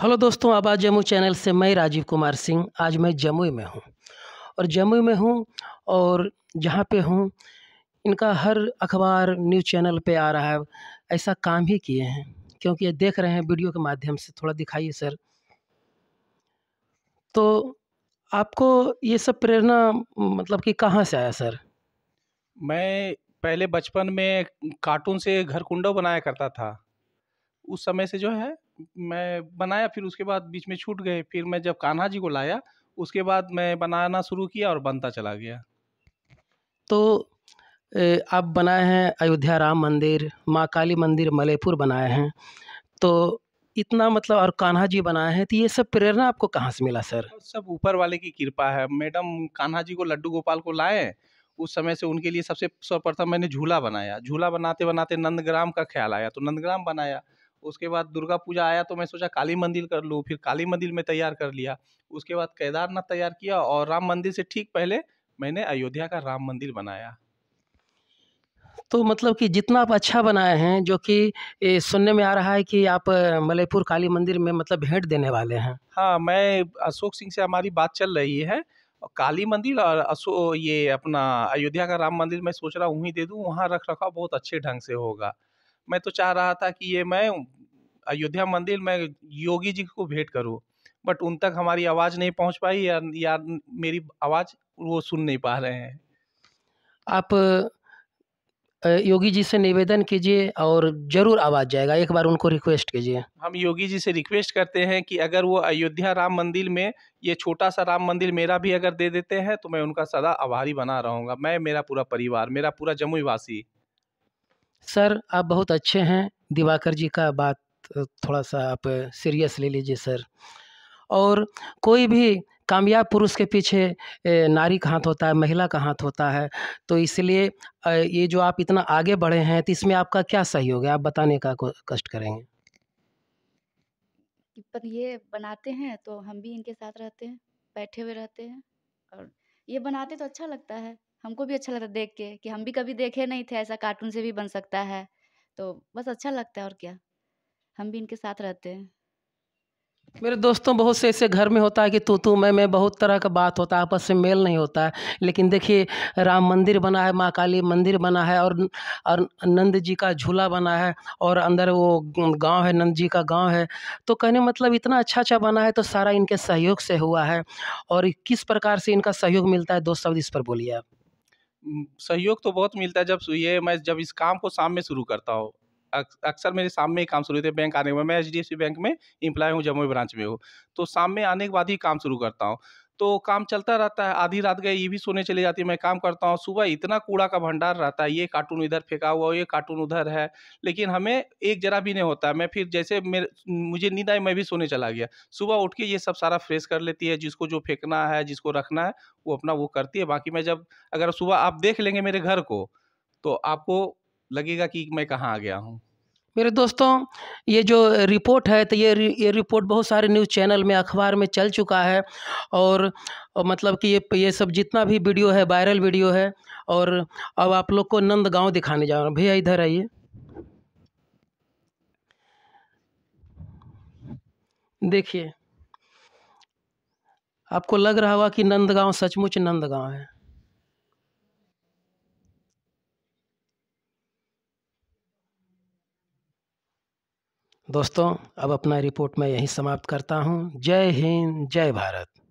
hello दोस्तों आबाद Jammu channel से मैं राजीव कुमार सिंह आज मैं जम्मू में हूँ और जम्मू में हूँ और जहाँ पे हूँ इनका हर अखबार न्यूज़ चैनल पे आ रहा है ऐसा काम ही किए हैं क्योंकि ये देख रहे हैं वीडियो के माध्यम से थोड़ा दिखाइए सर तो आपको ये सब प्रेरणा मतलब कि कहाँ से आया सर मैं पहले बचपन में कार्टून से घर कुंडो बनाया करता था उस समय से जो है मैं बनाया फिर उसके बाद बीच में छूट गए फिर मैं जब कान्हा जी को लाया उसके बाद मैं बनाना शुरू किया और बनता चला गया तो आप बनाए हैं अयोध्या राम मंदिर माँ काली मंदिर मलयपुर बनाए हैं तो इतना मतलब और कान्हा जी बनाए हैं तो ये सब प्रेरणा आपको कहाँ से मिला सर सब ऊपर वाले की कृपा है मैडम कान्हा जी को लड्डू गोपाल को लाए उस समय से उनके लिए सबसे सर्वप्रथम मैंने झूला बनाया झूला बनाते बनाते नंदग्राम का ख्याल आया तो नंदग्राम बनाया उसके बाद दुर्गा पूजा आया तो मैं सोचा काली मंदिर कर लूँ फिर काली मंदिर में तैयार कर लिया उसके बाद केदारनाथ तैयार किया और राम मंदिर से ठीक पहले मैंने अयोध्या का राम मंदिर बनाया तो मतलब कि जितना आप अच्छा बनाए हैं जो कि सुनने में आ रहा है कि आप मलयपुर काली मंदिर में मतलब भेंट देने वाले हैं हाँ मैं अशोक सिंह से हमारी बात चल रही है काली मंदिर और अशोक ये अपना अयोध्या का राम मंदिर मैं सोच रहा हूँ वहीं दे दूँ वहाँ रख रखाव बहुत अच्छे ढंग से होगा मैं तो चाह रहा था कि ये मैं अयोध्या मंदिर में योगी जी को भेंट करूँ बट उन तक हमारी आवाज़ नहीं पहुँच पाई या, या मेरी आवाज़ वो सुन नहीं पा रहे हैं आप योगी जी से निवेदन कीजिए और ज़रूर आवाज़ जाएगा एक बार उनको रिक्वेस्ट कीजिए हम योगी जी से रिक्वेस्ट करते हैं कि अगर वो अयोध्या राम मंदिर में ये छोटा सा राम मंदिर मेरा भी अगर दे देते हैं तो मैं उनका सदा आभारी बना रहूँगा मैं मेरा पूरा परिवार मेरा पूरा वासी सर आप बहुत अच्छे हैं दिवाकर जी का बात थोड़ा सा आप सीरियस ले लीजिए सर और कोई भी कामयाब पुरुष के पीछे नारी का हाथ होता है महिला का हाथ होता है तो इसलिए ये जो आप इतना आगे बढ़े हैं तो इसमें आपका क्या सहयोग है आप बताने का कष्ट करेंगे पर ये बनाते हैं तो हम भी इनके साथ रहते हैं बैठे हुए रहते हैं और ये बनाते तो अच्छा लगता है हमको भी अच्छा लगता है देख के कि हम भी कभी देखे नहीं थे ऐसा कार्टून से भी बन सकता है तो बस अच्छा लगता है और क्या हम भी इनके साथ रहते हैं मेरे दोस्तों बहुत से ऐसे घर में होता है कि तू तू मैं मैं बहुत तरह का बात होता है आपस में मेल नहीं होता है लेकिन देखिए राम मंदिर बना है माँ काली मंदिर बना है और और नंद जी का झूला बना है और अंदर वो गांव है नंद जी का गांव है तो कहने मतलब इतना अच्छा अच्छा बना है तो सारा इनके सहयोग से हुआ है और किस प्रकार से इनका सहयोग मिलता है दोस्त शब्द इस पर बोलिए आप सहयोग तो बहुत मिलता है जब ये मैं जब इस काम को शाम में शुरू करता हूँ अक्सर मेरे शाम में ही काम शुरू होते हैं बैंक आने के बाद मैं एच बैंक में इम्प्लाई हूँ जमुई ब्रांच में हूँ तो शाम में आने के बाद ही काम शुरू करता हूँ तो काम चलता रहता है आधी रात गए ये भी सोने चली जाती है मैं काम करता हूँ सुबह इतना कूड़ा का भंडार रहता है ये कार्टून इधर फेंका हुआ ये कार्टून उधर है लेकिन हमें एक जरा भी नहीं होता मैं फिर जैसे मेरे मुझे नींद आई मैं भी सोने चला गया सुबह उठ के ये सब सारा फ्रेश कर लेती है जिसको जो फेंकना है जिसको रखना है वो अपना वो करती है बाकी मैं जब अगर सुबह आप देख लेंगे मेरे घर को तो आपको लगेगा कि मैं कहाँ आ गया हूँ मेरे दोस्तों ये जो रिपोर्ट है तो ये ये रिपोर्ट बहुत सारे न्यूज़ चैनल में अखबार में चल चुका है और, और मतलब कि ये ये सब जितना भी वीडियो है वायरल वीडियो है और अब आप लोग को नंद गांव दिखाने जा रहा हूँ भैया इधर आइए देखिए आपको लग रहा होगा कि नंदगांव सचमुच नंदगांव है दोस्तों अब अपना रिपोर्ट मैं यहीं समाप्त करता हूँ जय हिंद जय भारत